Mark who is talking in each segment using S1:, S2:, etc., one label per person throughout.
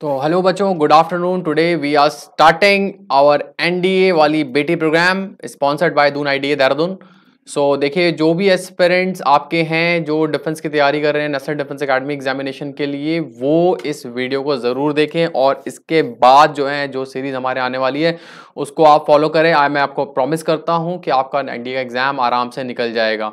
S1: तो हेलो बच्चों good afternoon today we are starting our NDA वाली बेटी program sponsored by Doon IDA Dehradun so देखिए जो भी एस्पेरेंट्स आपके हैं जो डिफेंस की तैयारी कर रहे हैं नेशनल डिफेंस अकेडमी एग्जामिनेशन के लिए वो इस वीडियो को ज़रूर देखें और इसके बाद जो है जो सीरीज़ हमारे आने वाली है उसको आप फॉलो करें मैं आपको प्रॉमिस करता हूँ कि आपका एन का एग्ज़ाम आराम से निकल जाएगा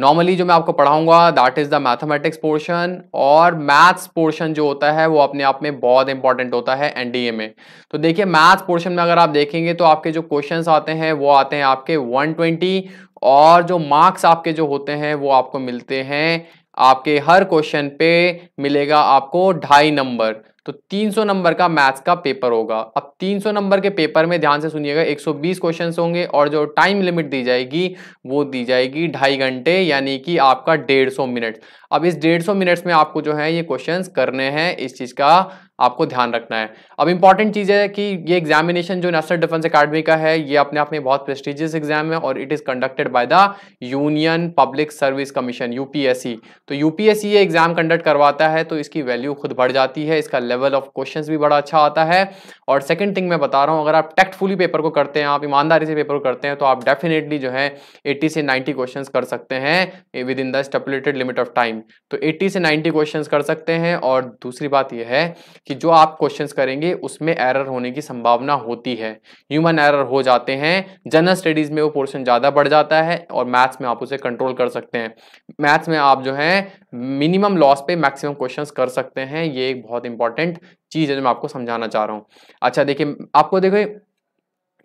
S1: नॉर्मली जो मैं आपको पढ़ाऊंगा that is the mathematics portion और मैथ्स पोर्शन जो होता है वो अपने आप में बहुत इंपॉर्टेंट होता है एनडीए में तो देखिए मैथ्स पोर्शन में अगर आप देखेंगे तो आपके जो क्वेश्चन आते हैं वो आते हैं आपके 120 और जो मार्क्स आपके जो होते हैं वो आपको मिलते हैं आपके हर क्वेश्चन पे मिलेगा आपको ढाई नंबर तो 300 नंबर का मैथ्स का पेपर होगा अब 300 नंबर के पेपर में ध्यान से सुनिएगा 120 क्वेश्चंस होंगे और जो टाइम लिमिट दी जाएगी वो दी जाएगी ढाई घंटे यानी कि आपका 150 मिनट अब इस 150 मिनट्स में आपको जो है ये क्वेश्चंस करने हैं इस चीज़ का आपको ध्यान रखना है अब इंपॉर्टेंट चीज़ है कि ये एग्जामिनेशन जो नेशनल डिफेंस अकेडमी का है ये अपने आप में बहुत प्रेस्टिजियस एग्जाम है और it is conducted by the Union Public Service Commission UPSC तो यूपीएससी ये एग्जाम कंडक्ट करवाता है तो इसकी वैल्यू खुद बढ़ जाती है इसका लेवल ऑफ क्वेश्चंस भी बड़ा अच्छा आता है और सेकंड थिंग मैं बता रहा हूँ अगर आप टेक्टफुली पेपर को करते हैं आप ईमानदारी से पेपर को करते हैं तो आप डेफिनेटली जो है एट्टी से नाइन्टी क्वेश्चन कर सकते हैं within the stipulated limit of time तो एट्टी से नाइन्टी क्वेश्चन कर सकते हैं और दूसरी बात यह है कि जो आप क्वेश्चन करेंगे उसमें एरर होने की संभावना होती है ह्यूमन एरर हो जाते हैं जनरल स्टडीज़ में वो पोर्शन ज़्यादा बढ़ जाता है और मैथ्स में आप उसे कंट्रोल कर सकते हैं मैथ्स में आप जो है मिनिमम लॉस पे मैक्सिमम क्वेश्चंस कर सकते हैं ये एक बहुत इंपॉर्टेंट इंपॉर्टेंट चीज़ है जो मैं आपको समझाना चाह रहा हूँ अच्छा देखिए आपको देखिए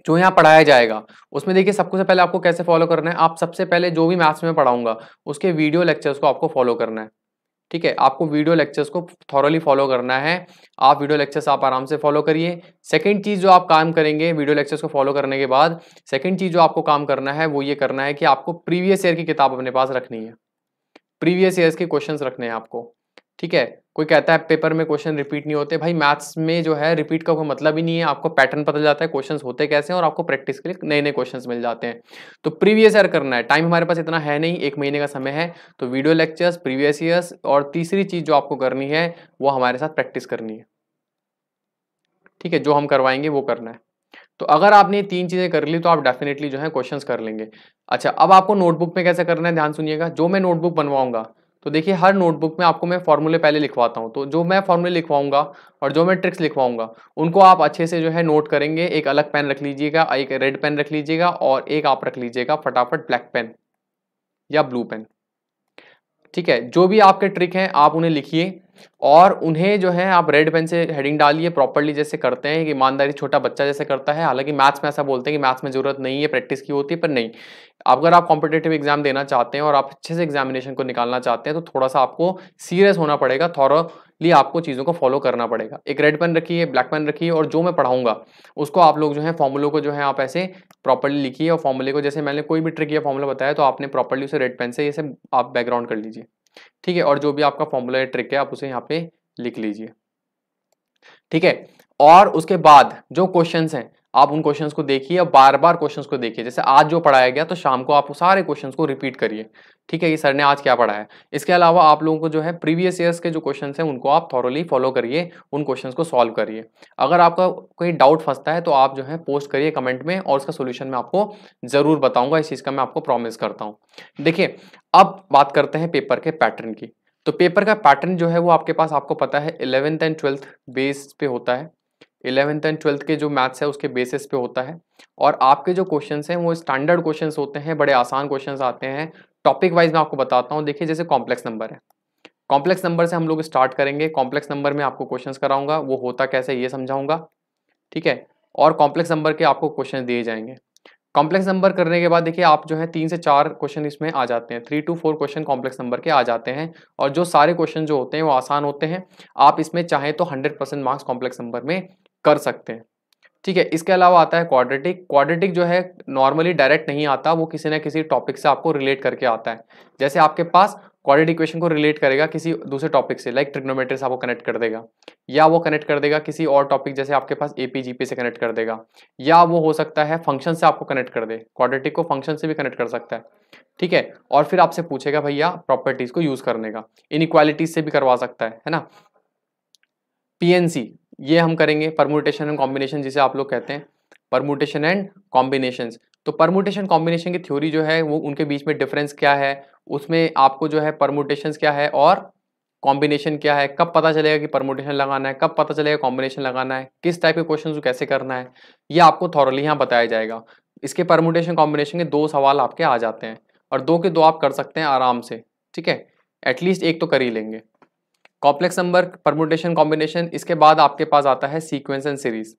S1: जो यहाँ पढ़ाया जाएगा उसमें देखिए सबको से पहले आपको कैसे फॉलो करना है आप सबसे पहले जो भी मैथ्स में पढ़ाऊंगा उसके वीडियो लेक्चर्स को आपको फॉलो करना है ठीक है आपको वीडियो लेक्चर्स को थॉरली फॉलो करना है आप वीडियो लेक्चर्स आप आराम से फॉलो करिए सेकंड चीज़ जो आप काम करेंगे वीडियो लेक्चर्स को फॉलो करने के बाद सेकंड चीज़ जो आपको काम करना है वो ये करना है कि आपको प्रीवियस ईयर की किताब अपने पास रखनी है प्रीवियस ईयर्स के क्वेश्चन रखने हैं आपको ठीक है कोई कहता है पेपर में क्वेश्चन रिपीट नहीं होते भाई मैथ्स में जो है रिपीट का कोई मतलब ही नहीं है आपको पैटर्न पता जाता है क्वेश्चन होते कैसे हैं और आपको प्रैक्टिस के लिए नए नए क्वेश्चन मिल जाते हैं तो प्रीवियस ईयर करना है टाइम हमारे पास इतना है नहीं एक महीने का समय है तो वीडियो लेक्चर्स प्रीवियस ईयर्स और तीसरी चीज़ जो आपको करनी है वो हमारे साथ प्रैक्टिस करनी है ठीक है जो हम करवाएंगे वो करना है तो अगर आपने तीन चीज़ें कर ली तो आप डेफिनेटली जो है क्वेश्चंस कर लेंगे अच्छा अब आपको नोटबुक में कैसे करना है ध्यान सुनिएगा जो मैं नोटबुक बनवाऊंगा तो देखिए हर नोटबुक में आपको मैं फॉर्मूले पहले लिखवाता हूँ तो जो मैं फॉर्मूले लिखवाऊंगा और जो मैं ट्रिक्स लिखवाऊंगा उनको आप अच्छे से जो है नोट करेंगे एक अलग पेन रख लीजिएगा एक रेड पेन रख लीजिएगा और एक आप रख लीजिएगा फटाफट ब्लैक पेन या ब्लू पेन ठीक है जो भी आपके ट्रिक हैं आप उन्हें लिखिए और उन्हें जो है आप रेड पेन से हेडिंग डालिए प्रॉपरली जैसे करते हैं कि ईमानदारी छोटा बच्चा जैसे करता है हालांकि मैथ्स में ऐसा बोलते हैं कि मैथ्स में ज़रूरत नहीं है प्रैक्टिस की होती है पर नहीं अगर आप कॉम्पिटेटिव एग्जाम देना चाहते हैं और आप अच्छे से एग्जामिनेशन को निकालना चाहते हैं तो थोड़ा सा आपको सीरियस होना पड़ेगा थॉरली आपको चीज़ों को फॉलो करना पड़ेगा एक रेड पेन रखिए ब्लैक पेन रखिए और जो मैं पढ़ाऊंगा उसको आप लोग जो है फॉर्मुलो को जो है आप ऐसे प्रॉपरली लिखिए और फॉर्मुले को जैसे मैंने कोई भी ट्रिक या फॉर्मुला बताया तो आपने प्रॉपरली उसे रेड पेन से ये सब आप बैकग्राउंड कर लीजिए ठीक है और जो भी आपका फॉर्मूला या ट्रिक है आप उसे यहाँ पे लिख लीजिए ठीक है और उसके बाद जो क्वेश्चन हैं आप उन क्वेश्चंस को देखिए और बार बार क्वेश्चंस को देखिए जैसे आज जो पढ़ाया गया तो शाम को आप सारे क्वेश्चंस को रिपीट करिए ठीक है ये सर ने आज क्या पढ़ाया इसके अलावा आप लोगों को जो है प्रीवियस ईयर्स के जो क्वेश्चंस हैं उनको आप थॉरली फॉलो करिए उन क्वेश्चंस को सॉल्व करिए अगर आपका कोई डाउट फंसता है तो आप जो है पोस्ट करिए कमेंट में और उसका सोल्यूशन मैं आपको ज़रूर बताऊँगा इस चीज़ का मैं आपको प्रॉमिस करता हूँ देखिए अब बात करते हैं पेपर के पैटर्न की तो पेपर का पैटर्न जो है वो आपके पास आपको पता है इलेवेंथ एंड ट्वेल्थ बेस पे होता है इलेवेंथ एंड ट्वेल्थ के जो मैथ्स है उसके बेसिस पे होता है और आपके जो क्वेश्चंस हैं वो स्टैंडर्ड क्वेश्चंस होते हैं बड़े आसान क्वेश्चंस आते हैं टॉपिक वाइज मैं आपको बताता हूँ देखिए जैसे कॉम्प्लेक्स नंबर है कॉम्प्लेक्स नंबर से हम लोग स्टार्ट करेंगे कॉम्प्लेक्स नंबर में आपको क्वेश्चन कराऊंगा वो होता कैसे ये समझाऊंगा ठीक है और कॉम्प्लेक्स नंबर के आपको क्वेश्चन दिए जाएंगे कॉम्प्लेक्स नंबर करने के बाद देखिए आप जो है तीन से चार क्वेश्चन इसमें आ जाते हैं three two four question complex number के आ जाते हैं और जो सारे क्वेश्चन जो होते हैं वो आसान होते हैं आप इसमें चाहें तो hundred percent marks complex number में कर सकते हैं ठीक है इसके अलावा आता है क्वाड्रेटिक क्वाड्रेटिक जो है नॉर्मली डायरेक्ट नहीं आता वो किसी ना किसी टॉपिक से आपको रिलेट करके आता है जैसे आपके पास क्वाड्रेटिक इक्वेशन को रिलेट करेगा किसी दूसरे टॉपिक से लाइक ट्रिग्नोमेट्री से आपको कनेक्ट कर देगा या वो कनेक्ट कर देगा किसी और टॉपिक जैसे आपके पास ए पी से कनेक्ट कर देगा या वो हो सकता है फंक्शन से आपको कनेक्ट कर दे क्वाड्रेटिक को फंक्शन से भी कनेक्ट कर सकता है ठीक है और फिर आपसे पूछेगा भैया प्रॉपर्टीज़ को यूज़ करने का इनक्वालिटीज से भी करवा सकता है है ना पीएनसी ये हम करेंगे परमोटेशन एंड कॉम्बिनेशन जिसे आप लोग कहते हैं परमोटेशन एंड कॉम्बिनेशन तो परमोटेशन कॉम्बिनेशन की थ्योरी जो है वो उनके बीच में डिफरेंस क्या है उसमें आपको जो है परमोटेशन क्या है और कॉम्बिनेशन क्या है कब पता चलेगा कि परमोटेशन लगाना है कब पता चलेगा कॉम्बिनेशन लगाना है किस टाइप के क्वेश्चन को कैसे करना है ये आपको थॉरली यहाँ बताया जाएगा इसके परमोटेशन कॉम्बिनेशन के दो सवाल आपके आ जाते हैं और दो के दो आप कर सकते हैं आराम से ठीक है एटलीस्ट एक तो कर ही लेंगे कॉम्प्लेक्स नंबर परमुटेशन कॉम्बिनेशन इसके बाद आपके पास आता है sequence and series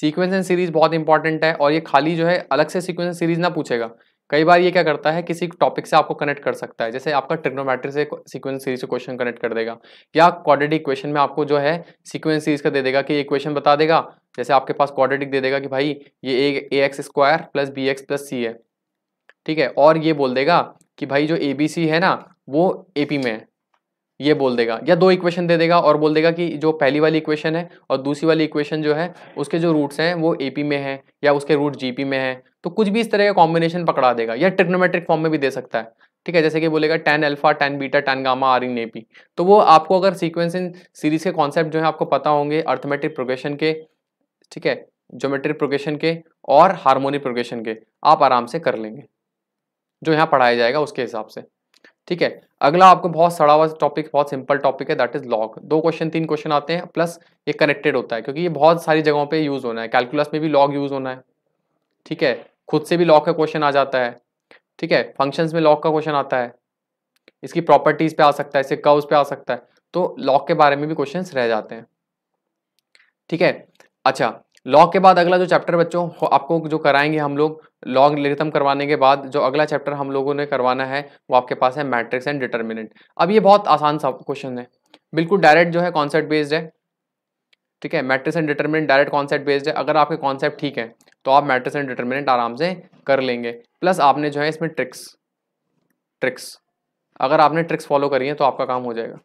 S1: sequence and series बहुत इंपॉर्टेंट है और ये खाली जो है अलग से सीक्वेंस एंड सीरीज ना पूछेगा कई बार ये क्या करता है किसी टॉपिक से आपको कनेक्ट कर सकता है जैसे आपका ट्रिग्नोमेट्री से सीक्वेंस सीरीज से क्वेश्चन कनेक्ट कर देगा या क्वाड्रेटिक इक्वेशन में आपको जो है सीक्वेंस सीरीज का दे देगा कि इक्वेशन बता देगा जैसे आपके पास क्वाड्रेटिक दे देगा कि भाई ये A X square plus B X plus C है ठीक है और ये बोल देगा कि भाई जो ए बी सी है ना वो ए पी में है ये बोल देगा या दो इक्वेशन दे देगा और बोल देगा कि जो पहली वाली इक्वेशन है और दूसरी वाली इक्वेशन जो है उसके जो रूट्स हैं वो ए में है या उसके रूट जी में है तो कुछ भी इस तरह का कॉम्बिनेशन पकड़ा देगा या ट्रिग्नोमेट्रिक फॉर्म में भी दे सकता है ठीक है जैसे कि बोलेगा tan alpha tan beta tan gamma are in A P तो वो आपको अगर सीक्वेंस इन सीरीज के कॉन्सेप्ट जो है आपको पता होंगे अर्थमेट्रिक प्रोग्रेशन के ठीक है जोमेट्रिक प्रोग्रेशन के और हारमोनिक प्रोग्रेशन के आप आराम से कर लेंगे जो यहाँ पढ़ाया जाएगा उसके हिसाब से ठीक है अगला आपको बहुत सड़ा हुआ टॉपिक बहुत सिंपल टॉपिक है दैट इज लॉग दो क्वेश्चन तीन क्वेश्चन आते हैं प्लस ये कनेक्टेड होता है क्योंकि ये बहुत सारी जगहों पे यूज़ होना है कैलकुलस में भी लॉग यूज़ होना है ठीक है खुद से भी लॉग का क्वेश्चन आ जाता है ठीक है फंक्शंस में लॉग का क्वेश्चन आता है इसकी प्रॉपर्टीज़ पे आ सकता है इसे कर्व्स पे आ सकता है तो लॉग के बारे में भी क्वेश्चन रह जाते हैं ठीक है अच्छा लॉग के बाद अगला जो चैप्टर बच्चों आपको जो कराएंगे हम लोग लॉन्ग लॉगरिथम करवाने के बाद जो अगला चैप्टर हम लोगों ने करवाना है वो आपके पास है मैट्रिक्स एंड डिटर्मिनेंट अब ये बहुत आसान सा क्वेश्चन है बिल्कुल डायरेक्ट जो है कॉन्सेप्ट बेस्ड है ठीक है matrix and determinant direct concept based है अगर आपके कॉन्सेप्ट ठीक है तो आप मैट्रिक्स एंड डिटर्मिनेंट आराम से कर लेंगे प्लस आपने जो है इसमें ट्रिक्स ट्रिक्स अगर आपने ट्रिक्स फॉलो करी है तो आपका काम हो जाएगा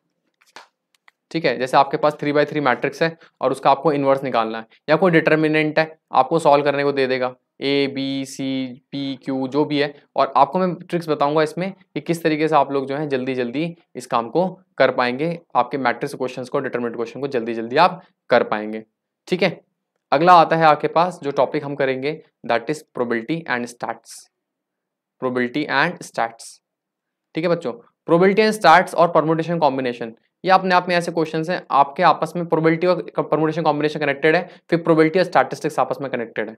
S1: ठीक है जैसे आपके पास थ्री बाई थ्री मैट्रिक्स है और उसका आपको इन्वर्स निकालना है या कोई डिटर्मिनेंट है आपको सॉल्व करने को दे देगा A B C P Q जो भी है और आपको मैं ट्रिक्स बताऊंगा इसमें कि किस तरीके से आप लोग जो है जल्दी जल्दी इस काम को कर पाएंगे आपके मैट्रिक्स क्वेश्चन को डिटर्मिनेट क्वेश्चन को जल्दी जल्दी आप कर पाएंगे ठीक है अगला आता है आपके पास जो टॉपिक हम करेंगे that is probability and stats probability and stats ठीक है बच्चों प्रोबिलिटी एंड स्टार्ट और परमोटेशन कॉम्बिनेशन ये अपने आप में ऐसे क्वेश्चन हैं आपके आपस में प्रोबिलिटी और परमोटेशन कॉम्बिनेशन कनेक्टेड है फिर प्रोबिलिटी और स्टैटिस्टिक्स आपस में कनेक्टेड है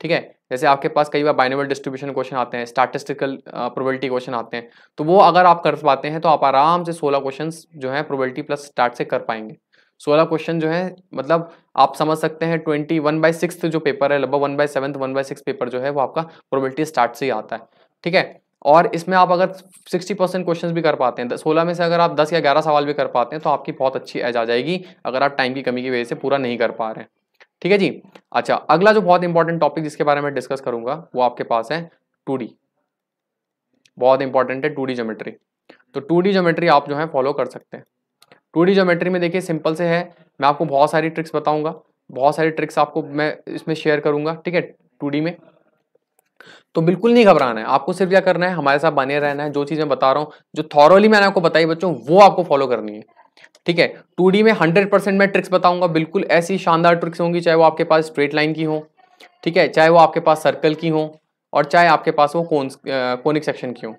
S1: ठीक है जैसे आपके पास कई बार बाइनोमल डिस्ट्रीब्यूशन क्वेश्चन आते हैं स्टैटिस्टिकल प्रोबेबिलिटी क्वेश्चन आते हैं तो वो अगर आप कर पाते हैं तो आप आराम से सोलह क्वेश्चन जो है प्रोबेबिलिटी प्लस स्टार्ट से कर पाएंगे सोलह क्वेश्चन जो है मतलब आप समझ सकते हैं ट्वेंटी वन बाई सिक्स जो पेपर है लगभग one by seven one by six paper जो है वो आपका प्रोबेबिलिटी स्टार्ट से ही आता है ठीक है और इसमें आप अगर सिक्सटी परसेंट क्वेश्चन भी कर पाते हैं सोलह में से अगर आप दस या ग्यारह सवाल भी कर पाते हैं तो आपकी बहुत अच्छी एज आ जाएगी अगर आप टाइम की कमी की वजह से पूरा नहीं कर पा रहे हैं ठीक है जी अच्छा अगला जो बहुत इंपॉर्टेंट टॉपिक जिसके बारे में डिस्कस करूंगा वो आपके पास है टू बहुत इंपॉर्टेंट है टू ज्योमेट्री तो टू ज्योमेट्री आप जो है फॉलो कर सकते हैं टू ज्योमेट्री में देखिए सिंपल से है मैं आपको बहुत सारी ट्रिक्स बताऊंगा बहुत सारी ट्रिक्स आपको मैं इसमें शेयर करूंगा ठीक है टू में तो बिल्कुल नहीं घबराना है आपको सिर्फ क्या करना है हमारे साथ बने रहना है जो चीज़ मैं बता रहा हूं जो थॉरली मैंने आपको बताई बच्चों वो आपको फॉलो करनी है ठीक है टू में हंड्रेड परसेंट मैं ट्रिक्स बताऊंगा बिल्कुल ऐसी शानदार ट्रिक्स होंगी चाहे वो आपके पास स्ट्रेट लाइन की हो ठीक है चाहे वो आपके पास सर्कल की हो और चाहे आपके पास वो कौन कोनिक सेक्शन की हो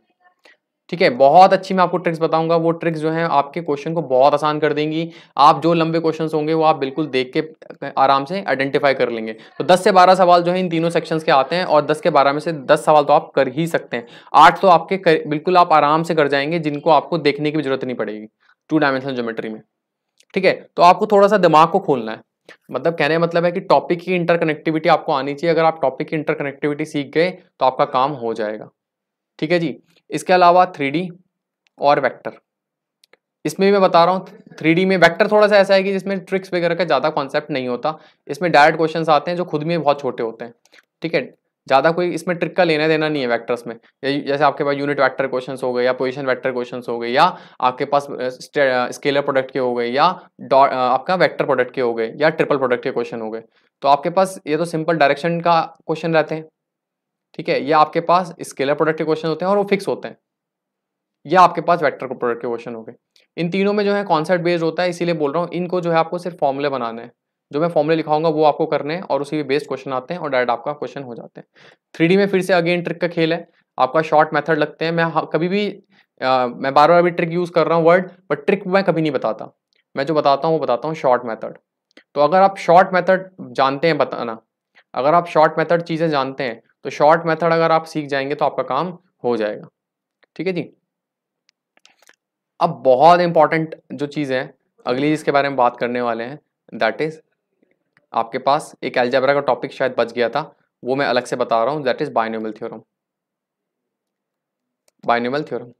S1: ठीक है बहुत अच्छी मैं आपको ट्रिक्स बताऊंगा वो ट्रिक्स जो है आपके क्वेश्चन को बहुत आसान कर देंगी आप जो लंबे क्वेश्चंस होंगे वो आप बिल्कुल देख के आराम से आइडेंटिफाई कर लेंगे तो 10 से 12 सवाल जो है इन तीनों सेक्शंस के आते हैं और 10 के 12 में से 10 सवाल तो आप कर ही सकते हैं आठ तो आपके कर, बिल्कुल आप आराम से कर जाएंगे जिनको आपको देखने की भी जरूरत नहीं पड़ेगी टू डायमेंशनल ज्योमेट्री में ठीक है तो आपको थोड़ा सा दिमाग को खोलना है मतलब कहने का मतलब है कि टॉपिक की इंटरकनेक्टिविटी आपको आनी चाहिए अगर आप टॉपिक की इंटरकनेक्टिविटी सीख गए तो आपका काम हो जाएगा ठीक है जी इसके अलावा थ्री और वैक्टर इसमें मैं बता रहा हूँ थ्री में वैक्टर थोड़ा सा ऐसा है कि जिसमें ट्रिक्स वगैरह का ज़्यादा कॉन्सेप्ट नहीं होता इसमें डायरेक्ट क्वेश्चन आते हैं जो खुद में बहुत छोटे होते हैं ठीक है ज़्यादा कोई इसमें ट्रिक का लेना देना नहीं है वेक्टर्स में जैसे आपके पास यूनिट वेक्टर क्वेश्चंस हो गए या पोजीशन वेक्टर क्वेश्चंस हो गए या आपके पास स्केलर प्रोडक्ट के हो गए या आपका वेक्टर प्रोडक्ट के हो गए या ट्रिपल प्रोडक्ट के क्वेश्चन हो गए तो आपके पास ये तो सिंपल डायरेक्शन का क्वेश्चन रहते हैं ठीक है या आपके पास स्केलर प्रोडक्ट के क्वेश्चन होते हैं और वो फिक्स होते हैं या आपके पास वेक्टर प्रोडक्ट के क्वेश्चन हो गए इन तीनों में जो है कॉन्सेप्ट बेस्ड होता है इसीलिए बोल रहा हूँ इनको जो है आपको सिर्फ फॉर्मूले बनाना है जो मैं फॉर्मूले लिखाऊंगा वो आपको करने हैं और उसी पे बेस्ड क्वेश्चन आते हैं और डायरेक्ट आपका क्वेश्चन हो जाते हैं थ्री में फिर से अगेन ट्रिक का खेल है आपका शॉर्ट मेथड लगते हैं मैं कभी भी आ, मैं बार बार भी ट्रिक यूज़ कर रहा हूँ वर्ड बट ट्रिक मैं कभी नहीं बताता मैं जो बताता हूँ वो बताता हूँ शॉर्ट मैथड तो अगर आप शॉर्ट मैथड जानते हैं बताना अगर आप शॉर्ट मैथड चीज़ें जानते हैं तो शॉर्ट मैथड अगर आप सीख जाएंगे तो आपका काम हो जाएगा ठीक है जी अब बहुत इंपॉर्टेंट जो चीज़ है अगली जिसके बारे में बात करने वाले हैं दैट इज़ आपके पास एक एल्जेब्रा का टॉपिक शायद बच गया था वो मैं अलग से बता रहा हूँ that is binomial theorem binomial theorem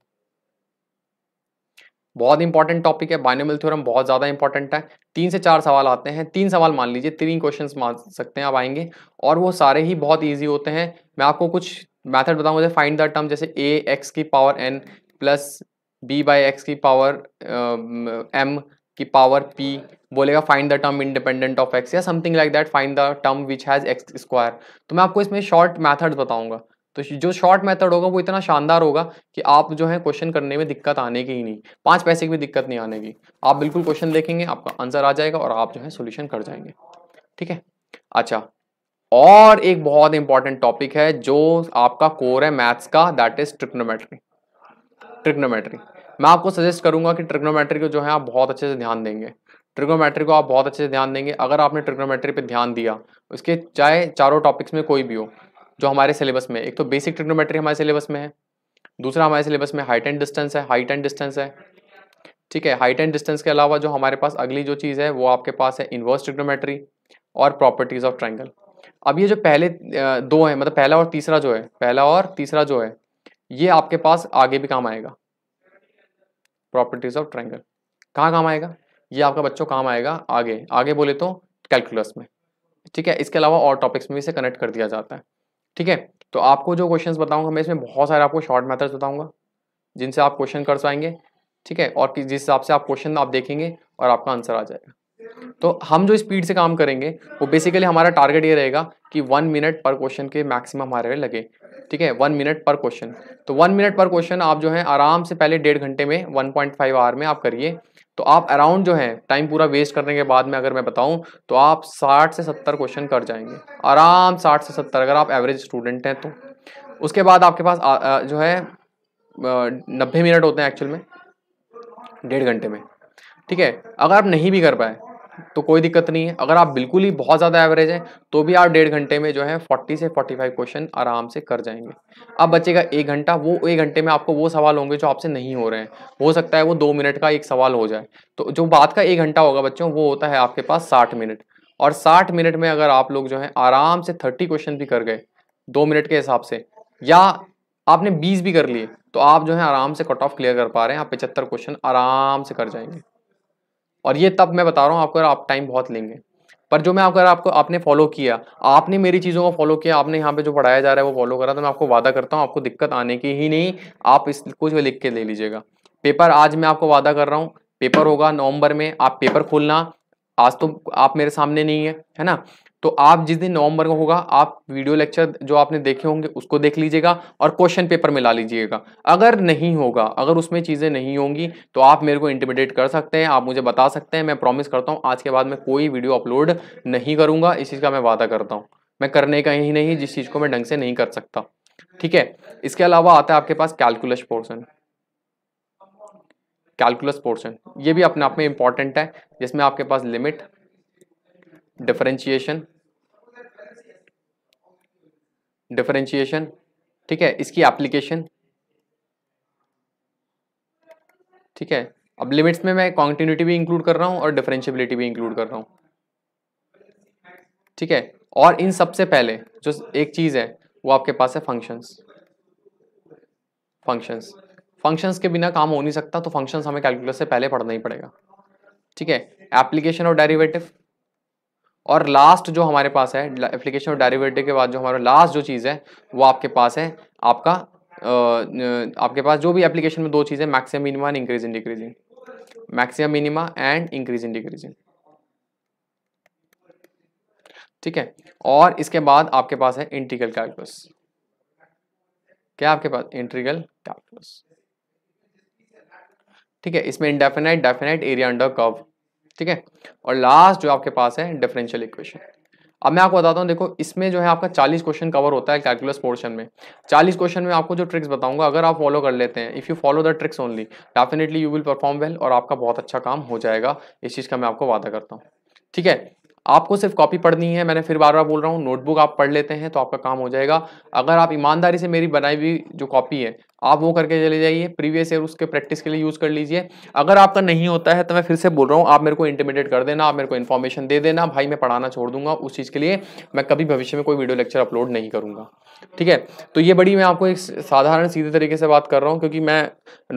S1: बहुत इंपॉर्टेंट टॉपिक है बायनोमल थ्योरम बहुत ज़्यादा इंपॉर्टेंट है तीन से चार सवाल आते हैं तीन सवाल मान लीजिए तीन क्वेश्चन मान सकते हैं आप आएंगे और वो सारे ही बहुत ईजी होते हैं मैं आपको कुछ मैथड बताऊँ जैसे फाइंड द टर्म जैसे ए एक्स की power N plus B by X की पावर एम uh, कि पावर p बोलेगा find the term independent of X या something like that find the term which has X square तो मैं आपको इसमें शॉर्ट मैथड्स बताऊंगा तो जो शॉर्ट मेथड होगा वो इतना शानदार होगा कि आप जो है क्वेश्चन करने में दिक्कत आने की ही नहीं पाँच पैसे की भी दिक्कत नहीं आने की आप बिल्कुल क्वेश्चन देखेंगे आपका आंसर आ जाएगा और आप जो है सोल्यूशन कर जाएंगे ठीक है अच्छा और एक बहुत इंपॉर्टेंट टॉपिक है जो आपका कोर है मैथ्स का दैट इज ट्रिक्नोमेट्री ट्रिक्नोमेट्री मैं आपको सजेस्ट करूंगा कि ट्रिग्नोमेट्री को जो है आप बहुत अच्छे से ध्यान देंगे ट्रिग्नोमेट्री को आप बहुत अच्छे से ध्यान देंगे अगर आपने ट्रिग्नोमेट्री पे ध्यान दिया उसके चाहे चारों टॉपिक्स में कोई भी हो जो हमारे सिलेबस में एक तो बेसिक ट्रिग्नोमेट्री हमारे सिलेबस में है दूसरा हमारे सिलेबस में हाइट एंड डिस्टेंस है हाइट एंड डिस्टेंस है ठीक है हाइट एंड डिस्टेंस के अलावा जो हमारे पास अगली जो चीज़ है वो आपके पास है इन्वर्स ट्रिग्नोमेट्री और प्रॉपर्टीज़ ऑफ ट्राइंगल अब ये जो पहले दो हैं मतलब पहला और तीसरा जो है पहला और तीसरा जो है ये आपके पास आगे भी काम आएगा प्रॉपर्टीज ऑफ ट्राइंगल कहाँ काम आएगा ये आपका बच्चों काम आएगा आगे आगे बोले तो कैलकुलस में ठीक है इसके अलावा और टॉपिक्स में भी इसे कनेक्ट कर दिया जाता है ठीक है तो आपको जो क्वेश्चन बताऊंगा मैं इसमें बहुत सारे आपको शॉर्ट मैथड्स बताऊंगा जिनसे आप क्वेश्चन कर पाएंगे ठीक है और जिस हिसाब से आप क्वेश्चन आप देखेंगे और आपका आंसर आ जाएगा तो हम जो स्पीड से काम करेंगे वो बेसिकली हमारा टारगेट ये रहेगा कि वन मिनट पर क्वेश्चन के मैक्सिमम हमारे लगे ठीक है वन मिनट पर क्वेश्चन तो वन मिनट पर क्वेश्चन आप जो है आराम से पहले डेढ़ घंटे में वन पॉइंट फाइव आवर में आप करिए तो आप अराउंड जो है टाइम पूरा वेस्ट करने के बाद में अगर मैं बताऊं तो आप साठ से सत्तर क्वेश्चन कर जाएंगे आराम साठ से सत्तर अगर आप एवरेज स्टूडेंट हैं तो उसके बाद आपके पास आ, जो है नब्बे मिनट होते हैं एक्चुअल में डेढ़ घंटे में ठीक है अगर आप नहीं भी कर पाए तो कोई दिक्कत नहीं है अगर आप बिल्कुल ही बहुत ज़्यादा एवरेज हैं तो भी आप डेढ़ घंटे में जो है 40 से 45 क्वेश्चन आराम से कर जाएंगे अब बचेगा एक घंटा वो एक घंटे में आपको वो सवाल होंगे जो आपसे नहीं हो रहे हैं हो सकता है वो दो मिनट का एक सवाल हो जाए तो जो बात का एक घंटा होगा बच्चों वो होता है आपके पास साठ मिनट और साठ मिनट में अगर आप लोग जो है आराम से थर्टी क्वेश्चन भी कर गए दो मिनट के हिसाब से या आपने बीस भी कर लिए तो आप जो है आराम से कट ऑफ क्लियर कर पा रहे हैं आप पचहत्तर क्वेश्चन आराम से कर जाएंगे और ये तब मैं बता रहा हूँ आपको आप टाइम बहुत लेंगे पर जो मैं अगर आपको आपने फॉलो किया आपने मेरी चीज़ों को फॉलो किया आपने यहाँ पे जो पढ़ाया जा रहा है वो फॉलो करा तो मैं आपको वादा करता हूँ आपको दिक्कत आने की ही नहीं आप इस कुछ भी लिख के ले लीजिएगा पेपर आज मैं आपको वादा कर रहा हूँ पेपर होगा नवंबर में आप पेपर खोलना आज तो आप मेरे सामने नहीं है है ना तो आप जिस दिन नवंबर को होगा आप वीडियो लेक्चर जो आपने देखे होंगे उसको देख लीजिएगा और क्वेश्चन पेपर में ला लीजिएगा अगर नहीं होगा अगर उसमें चीज़ें नहीं होंगी तो आप मेरे को इंटीमिडेट कर सकते हैं आप मुझे बता सकते हैं मैं प्रॉमिस करता हूं आज के बाद मैं कोई वीडियो अपलोड नहीं करूँगा इस चीज़ का मैं वादा करता हूँ मैं करने का ही नहीं जिस चीज़ को मैं ढंग से नहीं कर सकता ठीक है इसके अलावा आता है आपके पास कैलकुलस पोर्सन कैलकुलस पोर्सन ये भी अपने आप में इंपॉर्टेंट है जिसमें आपके पास लिमिट डिफरेंशिएशन डिफरेंशिएशन ठीक है इसकी एप्लीकेशन ठीक है अब लिमिट्स में मैं कॉन्टिन्यूटी भी इंक्लूड कर रहा हूँ और डिफरेंशियबिलिटी भी इंक्लूड कर रहा हूँ ठीक है और इन सबसे पहले जो एक चीज़ है वो आपके पास है फंक्शंस फंक्शंस फंक्शंस के बिना काम हो नहीं सकता तो फंक्शंस हमें कैलकुलस से पहले पढ़ना ही पड़ेगा ठीक है एप्लीकेशन और डेरिवेटिव और लास्ट जो हमारे पास है एप्लीकेशन और डायरेवेटिव के बाद जो हमारा लास्ट जो चीज़ है वो आपके पास है आपका आपके पास जो भी एप्लीकेशन में दो चीज़ें maximum minima and increasing decreasing maximum minima and increasing decreasing ठीक है और इसके बाद आपके पास है इंटीग्रल कैलकुलस क्या आपके पास इंटीग्रल कैलकुलस ठीक है इसमें indefinite definite area under curve ठीक है और लास्ट जो आपके पास है डिफरेंशियल इक्वेशन अब मैं आपको बताता हूँ देखो इसमें जो है आपका 40 क्वेश्चन कवर होता है कैलकुलस पोर्शन में 40 क्वेश्चन में आपको जो ट्रिक्स बताऊंगा अगर आप फॉलो कर लेते हैं if you follow the tricks only definitely you will perform well और आपका बहुत अच्छा काम हो जाएगा इस चीज़ का मैं आपको वादा करता हूँ ठीक है आपको सिर्फ कॉपी पढ़नी है मैंने फिर बार बार बोल रहा हूँ नोटबुक आप पढ़ लेते हैं तो आपका काम हो जाएगा अगर आप ईमानदारी से मेरी बनाई हुई जो कॉपी है आप वो करके चले जाइए प्रीवियस ईयर उसके प्रैक्टिस के लिए यूज़ कर लीजिए अगर आपका नहीं होता है तो मैं फिर से बोल रहा हूँ आप मेरे को इंटीमेटेड कर देना आप मेरे को इन्फॉर्मेशन दे देना भाई मैं पढ़ाना छोड़ दूंगा उस चीज़ के लिए मैं कभी भविष्य में कोई वीडियो लेक्चर अपलोड नहीं करूँगा ठीक है तो ये बड़ी मैं आपको एक साधारण सीधे तरीके से बात कर रहा हूँ क्योंकि मैं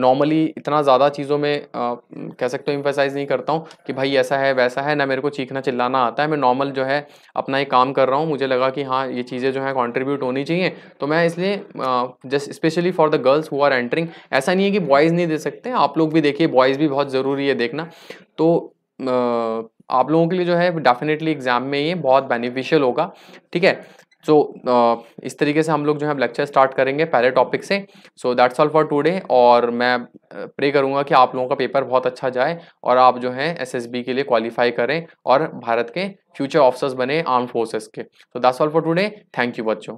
S1: नॉर्मली इतना ज़्यादा चीज़ों में आ, कह सकते हो इम्फेसाइज नहीं करता हूँ कि भाई ऐसा है वैसा है ना मेरे को चीखना चिल्लाना आता है मैं नॉर्मल जो है अपना एक काम कर रहा हूँ मुझे लगा कि हाँ ये चीज़ें जो हैं कॉन्ट्रीब्यूट होनी चाहिए तो मैं इसलिए just specially for the girls who are entering ऐसा नहीं है कि बॉयज़ नहीं दे सकते आप लोग भी देखिए बॉयज़ भी बहुत ज़रूरी है देखना तो आप लोगों के लिए जो है डेफिनेटली एग्जाम में ये बहुत बेनिफिशियल होगा ठीक है सो so, uh, इस तरीके से हम लोग जो है लेक्चर स्टार्ट करेंगे पहले टॉपिक से so that's all for today और मैं प्रे करूंगा कि आप लोगों का पेपर बहुत अच्छा जाए और आप जो है एसएसबी के लिए क्वालिफाई करें और भारत के फ्यूचर ऑफिसर्स बने आर्म फोर्सेस के so that's all for today thank you बच्चों